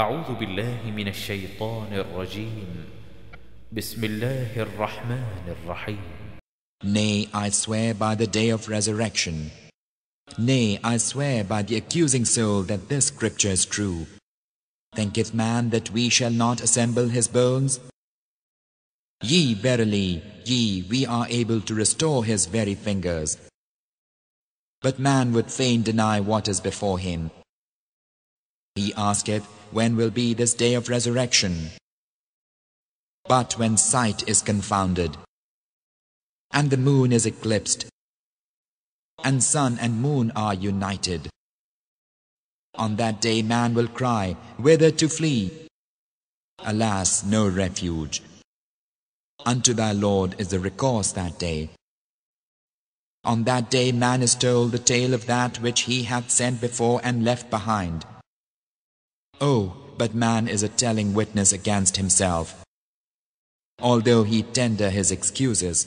أعوذ بالله من الشيطان الرجيم بسم الله الرحمن الرحيم Nay, I swear by the day of resurrection. Nay, I swear by the accusing soul that this scripture is true. Thinketh man that we shall not assemble his bones? Ye verily, ye, we are able to restore his very fingers. But man would fain deny what is before him. He asketh, when will be this day of resurrection? But when sight is confounded, and the moon is eclipsed, and sun and moon are united, on that day man will cry, Whither to flee? Alas, no refuge. Unto thy Lord is the recourse that day. On that day man is told the tale of that which he hath sent before and left behind. Oh, but man is a telling witness against himself. Although he tender his excuses,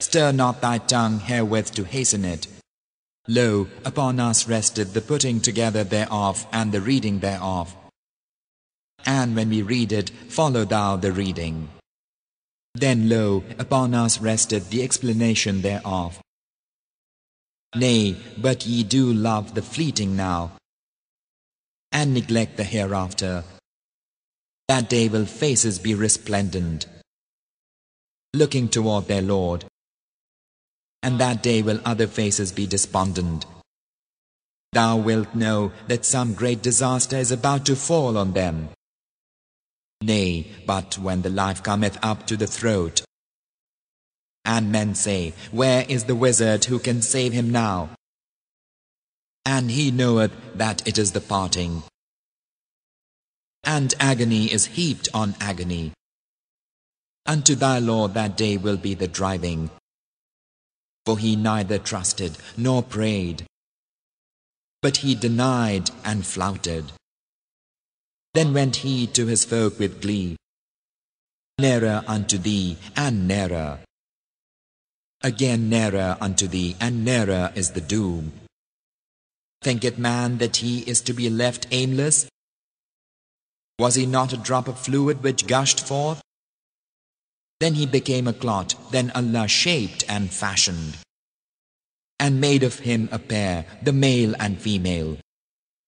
stir not thy tongue herewith to hasten it. Lo, upon us rested the putting together thereof and the reading thereof. And when we read it, follow thou the reading. Then lo, upon us rested the explanation thereof. Nay, but ye do love the fleeting now, and neglect the hereafter. That day will faces be resplendent, looking toward their Lord. And that day will other faces be despondent. Thou wilt know that some great disaster is about to fall on them. Nay, but when the life cometh up to the throat, and men say, Where is the wizard who can save him now? and he knoweth that it is the parting. And agony is heaped on agony. Unto thy Lord that day will be the driving. For he neither trusted nor prayed, but he denied and flouted. Then went he to his folk with glee, nearer unto thee and nearer. Again nearer unto thee and nearer is the doom, Thinketh man that he is to be left aimless? Was he not a drop of fluid which gushed forth? Then he became a clot, then Allah shaped and fashioned, and made of him a pair, the male and female.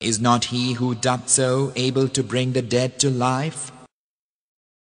Is not he who doth so able to bring the dead to life?